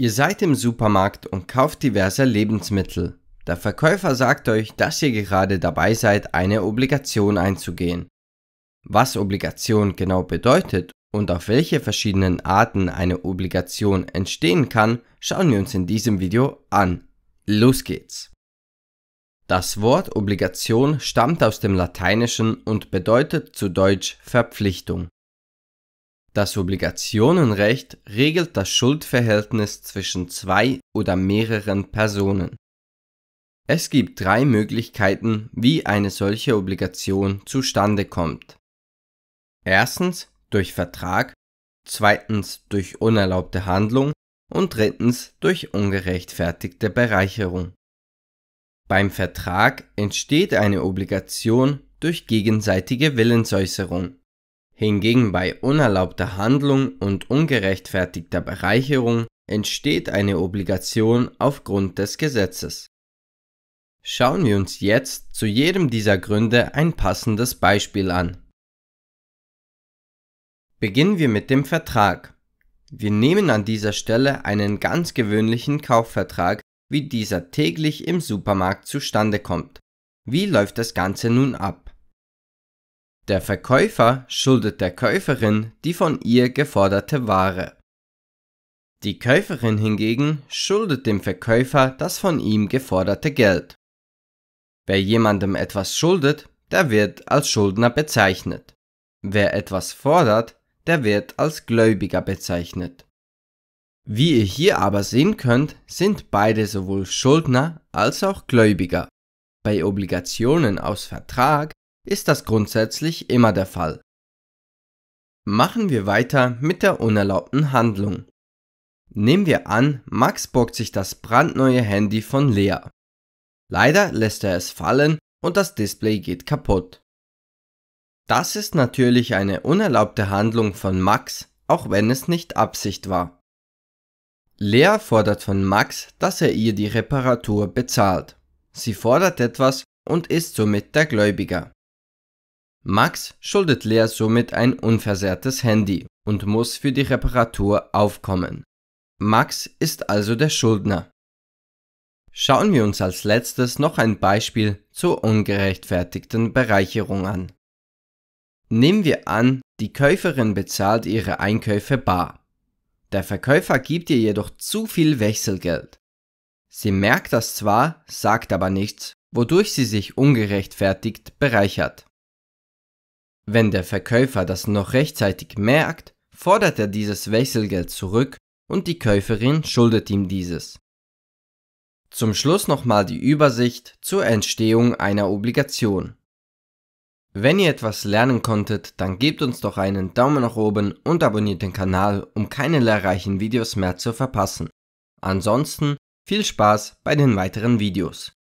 Ihr seid im Supermarkt und kauft diverse Lebensmittel. Der Verkäufer sagt euch, dass ihr gerade dabei seid, eine Obligation einzugehen. Was Obligation genau bedeutet und auf welche verschiedenen Arten eine Obligation entstehen kann, schauen wir uns in diesem Video an. Los geht's! Das Wort Obligation stammt aus dem Lateinischen und bedeutet zu Deutsch Verpflichtung. Das Obligationenrecht regelt das Schuldverhältnis zwischen zwei oder mehreren Personen. Es gibt drei Möglichkeiten, wie eine solche Obligation zustande kommt. Erstens durch Vertrag, zweitens durch unerlaubte Handlung und drittens durch ungerechtfertigte Bereicherung. Beim Vertrag entsteht eine Obligation durch gegenseitige Willensäußerung. Hingegen bei unerlaubter Handlung und ungerechtfertigter Bereicherung entsteht eine Obligation aufgrund des Gesetzes. Schauen wir uns jetzt zu jedem dieser Gründe ein passendes Beispiel an. Beginnen wir mit dem Vertrag. Wir nehmen an dieser Stelle einen ganz gewöhnlichen Kaufvertrag, wie dieser täglich im Supermarkt zustande kommt. Wie läuft das Ganze nun ab? Der Verkäufer schuldet der Käuferin die von ihr geforderte Ware. Die Käuferin hingegen schuldet dem Verkäufer das von ihm geforderte Geld. Wer jemandem etwas schuldet, der wird als Schuldner bezeichnet. Wer etwas fordert, der wird als Gläubiger bezeichnet. Wie ihr hier aber sehen könnt, sind beide sowohl Schuldner als auch Gläubiger. Bei Obligationen aus Vertrag ist das grundsätzlich immer der Fall. Machen wir weiter mit der unerlaubten Handlung. Nehmen wir an, Max borgt sich das brandneue Handy von Lea. Leider lässt er es fallen und das Display geht kaputt. Das ist natürlich eine unerlaubte Handlung von Max, auch wenn es nicht Absicht war. Lea fordert von Max, dass er ihr die Reparatur bezahlt. Sie fordert etwas und ist somit der Gläubiger. Max schuldet Lea somit ein unversehrtes Handy und muss für die Reparatur aufkommen. Max ist also der Schuldner. Schauen wir uns als letztes noch ein Beispiel zur ungerechtfertigten Bereicherung an. Nehmen wir an, die Käuferin bezahlt ihre Einkäufe bar. Der Verkäufer gibt ihr jedoch zu viel Wechselgeld. Sie merkt das zwar, sagt aber nichts, wodurch sie sich ungerechtfertigt bereichert. Wenn der Verkäufer das noch rechtzeitig merkt, fordert er dieses Wechselgeld zurück und die Käuferin schuldet ihm dieses. Zum Schluss nochmal die Übersicht zur Entstehung einer Obligation. Wenn ihr etwas lernen konntet, dann gebt uns doch einen Daumen nach oben und abonniert den Kanal, um keine lehrreichen Videos mehr zu verpassen. Ansonsten viel Spaß bei den weiteren Videos.